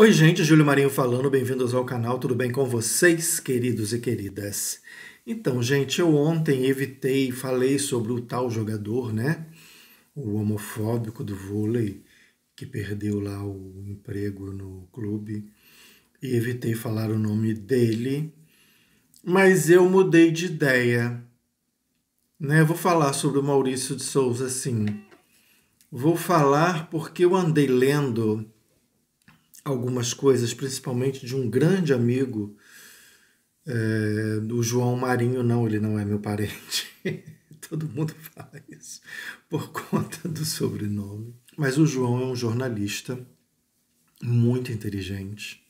Oi, gente, Júlio Marinho falando, bem-vindos ao canal, tudo bem com vocês, queridos e queridas? Então, gente, eu ontem evitei, falei sobre o tal jogador, né? O homofóbico do vôlei, que perdeu lá o emprego no clube, e evitei falar o nome dele, mas eu mudei de ideia, né? vou falar sobre o Maurício de Souza, sim. Vou falar porque eu andei lendo algumas coisas, principalmente de um grande amigo é, do João Marinho. Não, ele não é meu parente. Todo mundo fala isso por conta do sobrenome. Mas o João é um jornalista muito inteligente.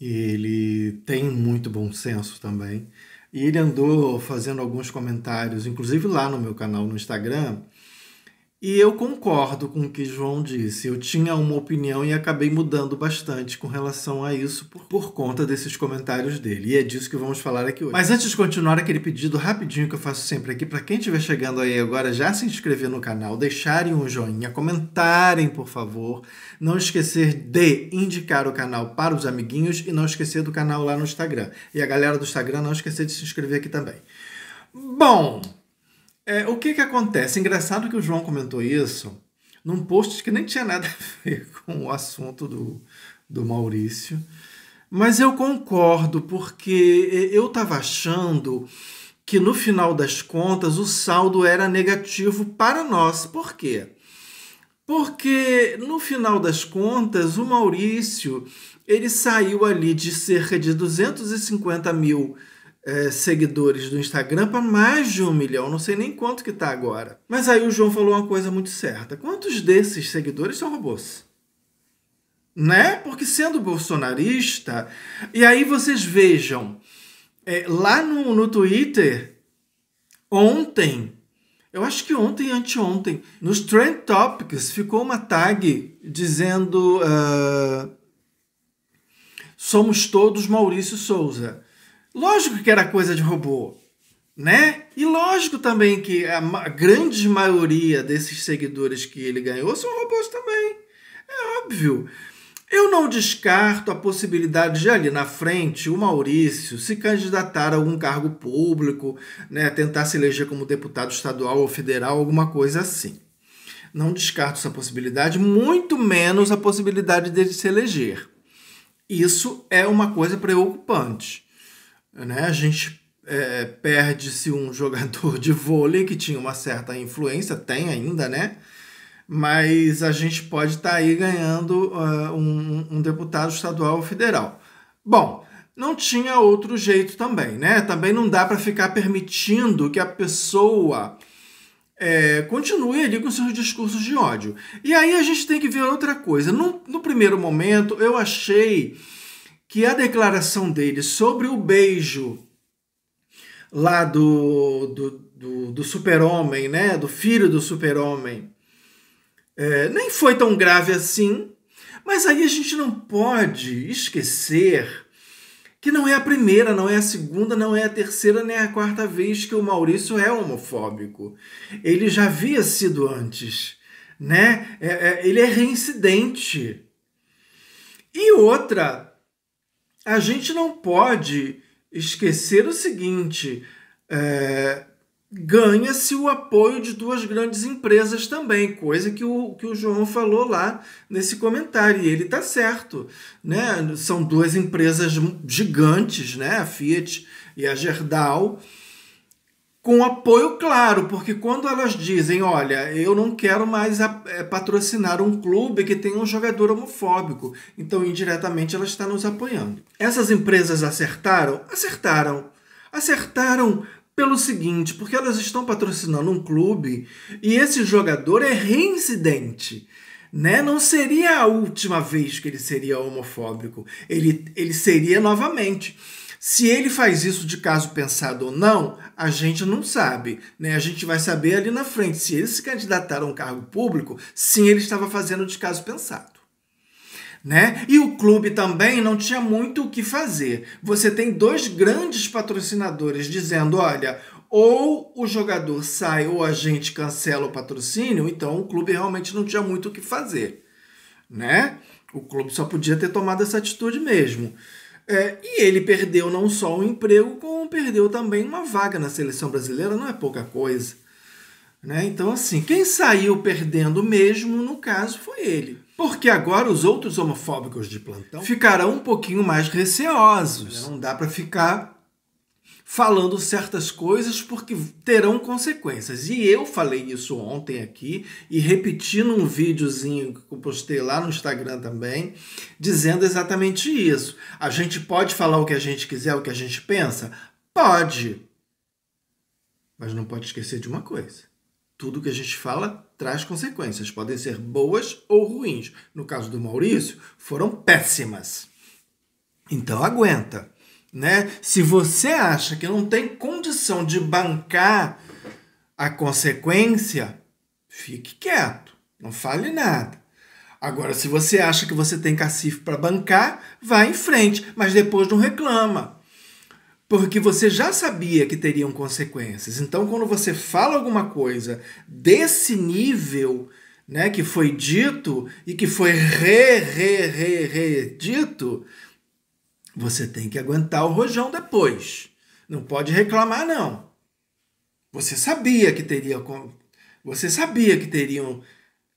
E ele tem muito bom senso também. E ele andou fazendo alguns comentários, inclusive lá no meu canal no Instagram, e eu concordo com o que João disse. Eu tinha uma opinião e acabei mudando bastante com relação a isso por, por, conta desses comentários dele. E é disso que vamos falar aqui hoje. Mas antes de continuar, aquele pedido rapidinho que eu faço sempre aqui para quem estiver chegando aí agora, já se inscrever no canal, deixarem um joinha, comentarem, por favor. Não esquecer de indicar o canal para os amiguinhos e não esquecer do canal lá no Instagram. E a galera do Instagram, não esquecer de se inscrever aqui também. Bom, é, o que que acontece? Engraçado que o João comentou isso num post que nem tinha nada a ver com o assunto do, do Maurício. Mas eu concordo, porque eu estava achando que no final das contas o saldo era negativo para nós. Por quê? Porque no final das contas o Maurício ele saiu ali de cerca de 250 mil é, seguidores do Instagram para mais de um milhão, não sei nem quanto que tá agora. Mas aí o João falou uma coisa muito certa: quantos desses seguidores são robôs? Né? Porque sendo bolsonarista, e aí vocês vejam, é, lá no, no Twitter, ontem, eu acho que ontem, anteontem, nos Trend Topics ficou uma tag dizendo uh, Somos todos Maurício Souza. Lógico que era coisa de robô, né? E lógico também que a grande maioria desses seguidores que ele ganhou são robôs também. É óbvio. Eu não descarto a possibilidade de ali na frente o Maurício se candidatar a algum cargo público, né, tentar se eleger como deputado estadual ou federal, alguma coisa assim. Não descarto essa possibilidade, muito menos a possibilidade dele se eleger. Isso é uma coisa preocupante. Né? A gente é, perde-se um jogador de vôlei que tinha uma certa influência, tem ainda, né? Mas a gente pode estar tá aí ganhando uh, um, um deputado estadual ou federal. Bom, não tinha outro jeito também, né? Também não dá para ficar permitindo que a pessoa é, continue ali com seus discursos de ódio. E aí a gente tem que ver outra coisa. No, no primeiro momento, eu achei que a declaração dele sobre o beijo lá do, do, do, do super-homem, né? Do filho do super-homem, é, nem foi tão grave assim. Mas aí a gente não pode esquecer que não é a primeira, não é a segunda, não é a terceira, nem a quarta vez que o Maurício é homofóbico. Ele já havia sido antes, né? É, é, ele é reincidente. E outra, a gente não pode esquecer o seguinte: é, ganha-se o apoio de duas grandes empresas também, coisa que o, que o João falou lá nesse comentário, e ele está certo. Né? São duas empresas gigantes, né? a Fiat e a Gerdau com apoio claro, porque quando elas dizem, olha, eu não quero mais é, patrocinar um clube que tem um jogador homofóbico, então indiretamente ela está nos apoiando. Essas empresas acertaram? Acertaram. Acertaram pelo seguinte, porque elas estão patrocinando um clube e esse jogador é reincidente. Né? Não seria a última vez que ele seria homofóbico, ele, ele seria novamente. Se ele faz isso de caso pensado ou não, a gente não sabe. Né? A gente vai saber ali na frente se ele se candidataram a um cargo público, sim, ele estava fazendo de caso pensado. Né? E o clube também não tinha muito o que fazer. Você tem dois grandes patrocinadores dizendo: olha, ou o jogador sai ou a gente cancela o patrocínio, então o clube realmente não tinha muito o que fazer. Né? O clube só podia ter tomado essa atitude mesmo. É, e ele perdeu não só o emprego, perdeu também uma vaga na seleção brasileira, não é pouca coisa. Né? Então, assim, quem saiu perdendo mesmo, no caso, foi ele. Porque agora os outros homofóbicos de plantão ficarão um pouquinho mais receosos. Não dá para ficar falando certas coisas porque terão consequências. E eu falei isso ontem aqui e repeti num videozinho que eu postei lá no Instagram também, dizendo exatamente isso. A gente pode falar o que a gente quiser, o que a gente pensa? Pode. Mas não pode esquecer de uma coisa. Tudo que a gente fala traz consequências. Podem ser boas ou ruins. No caso do Maurício, foram péssimas. Então aguenta. Né? Se você acha que não tem condição de bancar a consequência, fique quieto, não fale nada. Agora, se você acha que você tem cacife para bancar, vá em frente, mas depois não reclama porque você já sabia que teriam consequências. Então, quando você fala alguma coisa desse nível, né, que foi dito e que foi re, re, re, re dito, você tem que aguentar o rojão depois. Não pode reclamar, não. Você sabia que teria, você sabia que teriam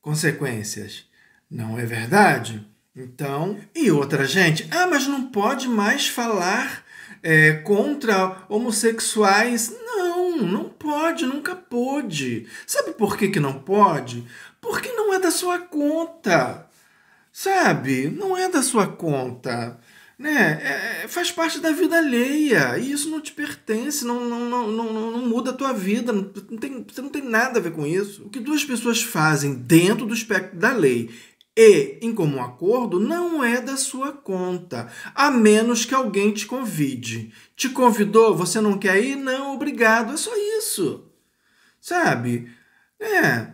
consequências, não é verdade? Então, e outra gente, ah, mas não pode mais falar é, contra homossexuais. Não, não pode, nunca pôde. Sabe por que, que não pode? Porque não é da sua conta. Sabe? Não é da sua conta. Né? É, é faz parte da vida alheia. E isso não te pertence, não, não, não, não, não muda a tua vida. Não tem, você não tem nada a ver com isso. O que duas pessoas fazem dentro do espectro da lei e, em comum acordo, não é da sua conta, a menos que alguém te convide. Te convidou, você não quer ir? Não, obrigado. É só isso. Sabe? É.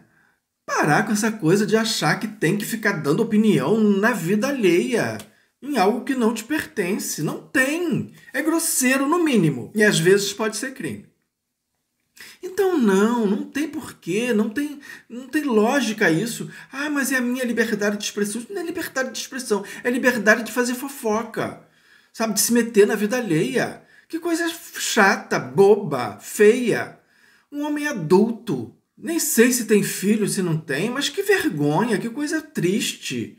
Parar com essa coisa de achar que tem que ficar dando opinião na vida alheia em algo que não te pertence. Não tem. É grosseiro, no mínimo. E às vezes pode ser crime. Então não, não tem porquê, não tem, não tem lógica isso. Ah, mas é a minha liberdade de expressão. Isso não é liberdade de expressão, é liberdade de fazer fofoca, sabe? De se meter na vida alheia. Que coisa chata, boba, feia. Um homem adulto. Nem sei se tem filho, se não tem, mas que vergonha, que coisa triste.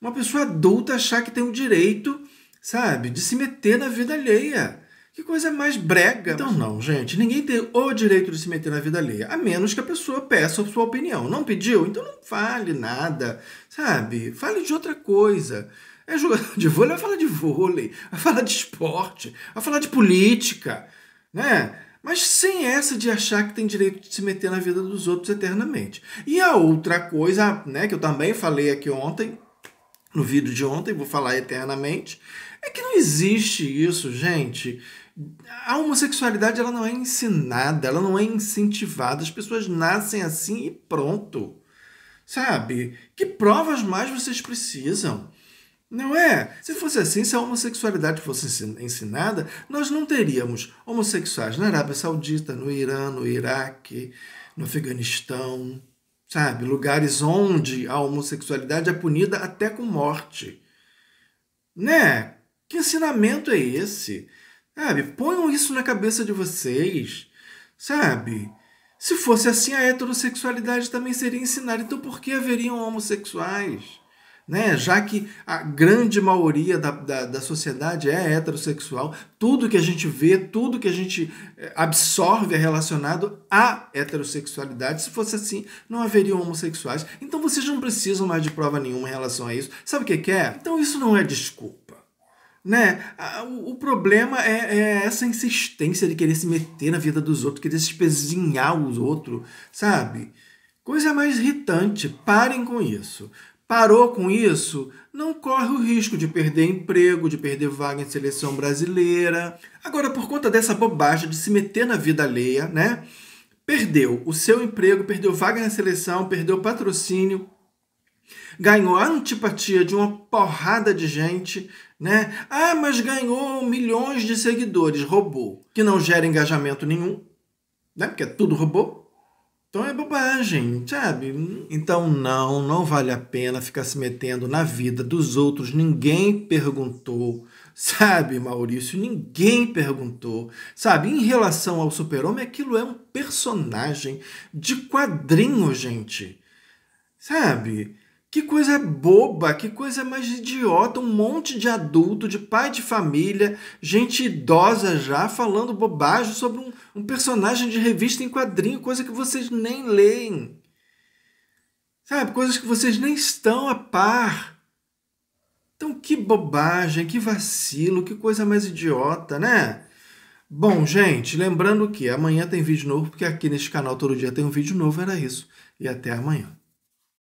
Uma pessoa adulta achar que tem o direito, sabe, de se meter na vida alheia. Que coisa mais brega. Então não, gente, ninguém tem o direito de se meter na vida alheia, a menos que a pessoa peça a sua opinião. Não pediu? Então não fale nada, sabe? Fale de outra coisa. É jogador de vôlei, vai falar de vôlei, vai falar de esporte, vai falar de política, né? Mas sem essa de achar que tem direito de se meter na vida dos outros eternamente. E a outra coisa, né, que eu também falei aqui ontem, no vídeo de ontem, vou falar eternamente, é que não existe isso, gente, a homossexualidade ela não é ensinada, ela não é incentivada. As pessoas nascem assim e pronto. Sabe? Que provas mais vocês precisam? Não é? Se fosse assim, se a homossexualidade fosse ensinada, nós não teríamos homossexuais na Arábia Saudita, no Irã, no Iraque, no Afeganistão, sabe? Lugares onde a homossexualidade é punida até com morte. Né? Que ensinamento é esse? Sabe? Ponham isso na cabeça de vocês. Sabe? Se fosse assim, a heterossexualidade também seria ensinada. Então, por que haveriam homossexuais? Né? Já que a grande maioria da, da, da, sociedade é heterossexual, tudo que a gente vê, tudo que a gente eh, absorve é relacionado à heterossexualidade. Se fosse assim, não haveriam homossexuais. Então vocês não precisam mais de prova nenhuma em relação a isso. Sabe o que, que é? Então isso não é desculpa né? O problema é, é, essa insistência de querer se meter na vida dos outros, querer se espezinhar os outros, sabe? Coisa mais irritante. Parem com isso. Parou com isso, não corre o risco de perder emprego, de perder vaga em seleção brasileira. Agora, por conta dessa bobagem de se meter na vida alheia, né? Perdeu o seu emprego, perdeu vaga na seleção, perdeu patrocínio, ganhou a antipatia de uma porrada de gente, né? Ah, mas ganhou milhões de seguidores, robô, que não gera engajamento nenhum, né? Porque é tudo robô. Então é bobagem, sabe? Então não, não vale a pena ficar se metendo na vida dos outros. Ninguém perguntou, sabe, Maurício? Ninguém perguntou, sabe? Em relação ao Super-Homem, aquilo é um personagem de quadrinho, gente. Sabe? Que coisa boba, que coisa mais idiota, um monte de adulto, de pai de família, gente idosa já falando bobagem sobre um, um personagem de revista em quadrinho, coisa que vocês nem leem. Sabe, coisas que vocês nem estão a par. Então, que bobagem, que vacilo, que coisa mais idiota, né? Bom, gente, lembrando que amanhã tem vídeo novo, porque aqui neste canal todo dia tem um vídeo novo, era isso. E até amanhã.